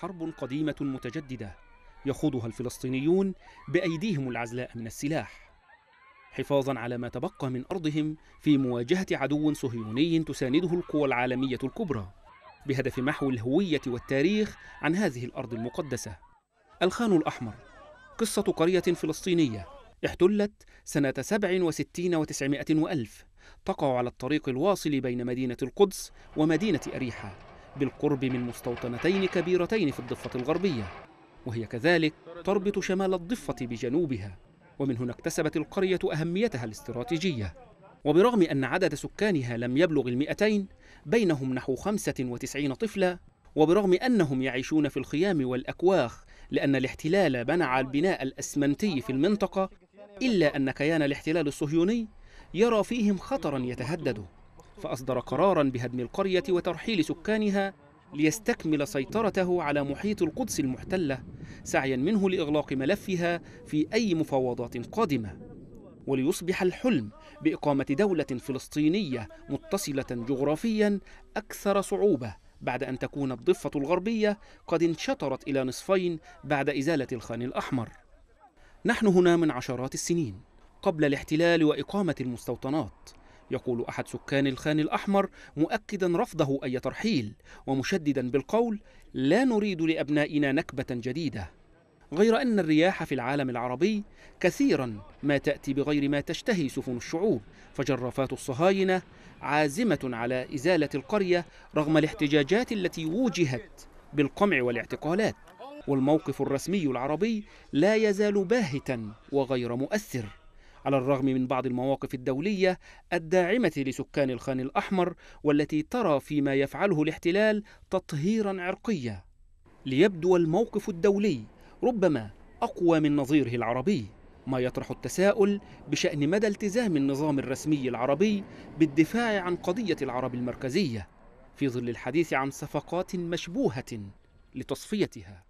حرب قديمة متجددة يخوضها الفلسطينيون بأيديهم العزلاء من السلاح حفاظا على ما تبقى من أرضهم في مواجهة عدو صهيوني تسانده القوى العالمية الكبرى بهدف محو الهوية والتاريخ عن هذه الأرض المقدسة الخان الأحمر قصة قرية فلسطينية احتلت سنة 67 وتسعمائة وألف تقع على الطريق الواصل بين مدينة القدس ومدينة أريحة بالقرب من مستوطنتين كبيرتين في الضفة الغربية وهي كذلك تربط شمال الضفة بجنوبها ومن هنا اكتسبت القرية أهميتها الاستراتيجية وبرغم أن عدد سكانها لم يبلغ المئتين بينهم نحو 95 طفلا وبرغم أنهم يعيشون في الخيام والأكواخ لأن الاحتلال منع البناء الأسمنتي في المنطقة إلا أن كيان الاحتلال الصهيوني يرى فيهم خطرا يتهدده فأصدر قرارا بهدم القرية وترحيل سكانها ليستكمل سيطرته على محيط القدس المحتلة سعيا منه لإغلاق ملفها في أي مفاوضات قادمة وليصبح الحلم بإقامة دولة فلسطينية متصلة جغرافيا أكثر صعوبة بعد أن تكون الضفة الغربية قد انشطرت إلى نصفين بعد إزالة الخان الأحمر نحن هنا من عشرات السنين قبل الاحتلال وإقامة المستوطنات يقول أحد سكان الخان الأحمر مؤكدا رفضه أي ترحيل ومشددا بالقول لا نريد لأبنائنا نكبة جديدة غير أن الرياح في العالم العربي كثيرا ما تأتي بغير ما تشتهي سفن الشعوب فجرافات الصهاينة عازمة على إزالة القرية رغم الاحتجاجات التي وجهت بالقمع والاعتقالات والموقف الرسمي العربي لا يزال باهتا وغير مؤثر على الرغم من بعض المواقف الدولية الداعمة لسكان الخان الأحمر والتي ترى فيما يفعله الاحتلال تطهيرا عرقيا ليبدو الموقف الدولي ربما أقوى من نظيره العربي ما يطرح التساؤل بشأن مدى التزام النظام الرسمي العربي بالدفاع عن قضية العرب المركزية في ظل الحديث عن صفقات مشبوهة لتصفيتها